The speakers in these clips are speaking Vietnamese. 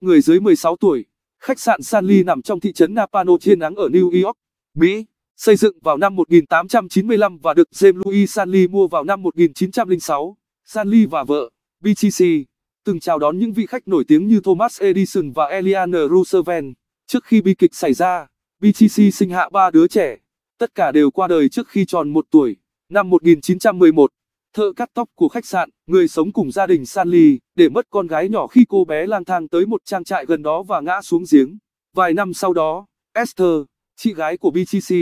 người dưới 16 tuổi. Khách sạn Sanli nằm trong thị trấn Napano Thiên nắng ở New York, Mỹ, xây dựng vào năm 1895 và được James Louis Sanli mua vào năm 1906. Sanli và vợ, BTC, từng chào đón những vị khách nổi tiếng như Thomas Edison và Eleanor Roosevelt. Trước khi bi kịch xảy ra, BTC sinh hạ ba đứa trẻ, tất cả đều qua đời trước khi tròn một tuổi. Năm 1911, thợ cắt tóc của khách sạn, người sống cùng gia đình Sanli, để mất con gái nhỏ khi cô bé lang thang tới một trang trại gần đó và ngã xuống giếng. Vài năm sau đó, Esther, chị gái của BTC,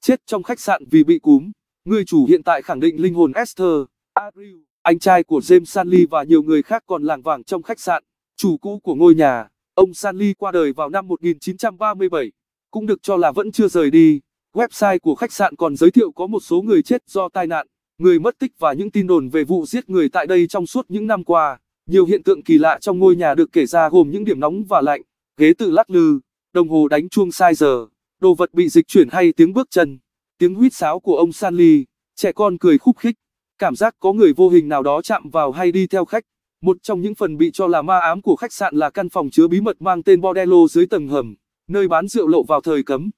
chết trong khách sạn vì bị cúm. Người chủ hiện tại khẳng định linh hồn Esther, Ariel, anh trai của James Sanli và nhiều người khác còn làng vàng trong khách sạn. Chủ cũ của ngôi nhà, ông Sanli qua đời vào năm 1937, cũng được cho là vẫn chưa rời đi. Website của khách sạn còn giới thiệu có một số người chết do tai nạn người mất tích và những tin đồn về vụ giết người tại đây trong suốt những năm qua. Nhiều hiện tượng kỳ lạ trong ngôi nhà được kể ra gồm những điểm nóng và lạnh, ghế tự lắc lư, đồng hồ đánh chuông sai giờ, đồ vật bị dịch chuyển hay tiếng bước chân, tiếng huýt sáo của ông Sanly, trẻ con cười khúc khích, cảm giác có người vô hình nào đó chạm vào hay đi theo khách. Một trong những phần bị cho là ma ám của khách sạn là căn phòng chứa bí mật mang tên Bordello dưới tầng hầm, nơi bán rượu lậu vào thời cấm.